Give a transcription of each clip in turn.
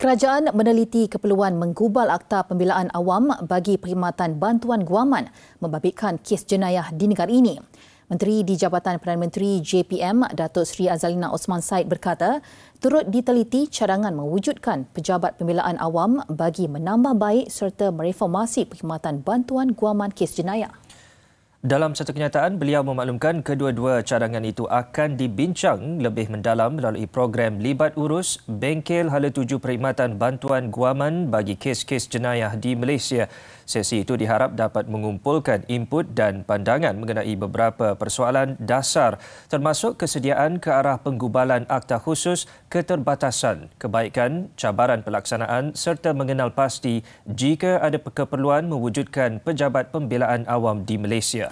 Kerajaan meneliti keperluan menggubal Akta Pembelaan Awam bagi perkhidmatan bantuan guaman membabitkan kes jenayah di negara ini. Menteri di Jabatan Perdana Menteri JPM, Datuk Seri Azalina Osman Said berkata, turut diteliti cadangan mewujudkan pejabat pembelaan awam bagi menambah baik serta mereformasi perkhidmatan bantuan guaman kes jenayah. Dalam satu kenyataan, beliau memaklumkan kedua-dua cadangan itu akan dibincang lebih mendalam melalui program Libat Urus Bengkel Hala Tuju Perkhidmatan Bantuan Guaman bagi kes-kes jenayah di Malaysia. Sesi itu diharap dapat mengumpulkan input dan pandangan mengenai beberapa persoalan dasar termasuk kesediaan ke arah penggubalan akta khusus keterbatasan, kebaikan, cabaran pelaksanaan serta mengenal pasti jika ada keperluan mewujudkan pejabat pembelaan awam di Malaysia.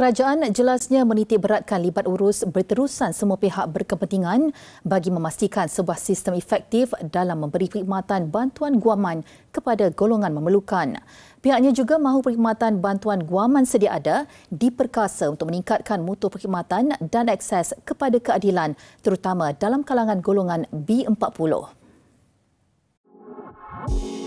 Kerajaan jelasnya menitik beratkan libat urus berterusan semua pihak berkepentingan bagi memastikan sebuah sistem efektif dalam memberi perkhidmatan bantuan guaman kepada golongan memerlukan. Pihaknya juga mahu perkhidmatan bantuan guaman sedia ada diperkasa untuk meningkatkan mutu perkhidmatan dan akses kepada keadilan terutama dalam kalangan golongan B40. Thank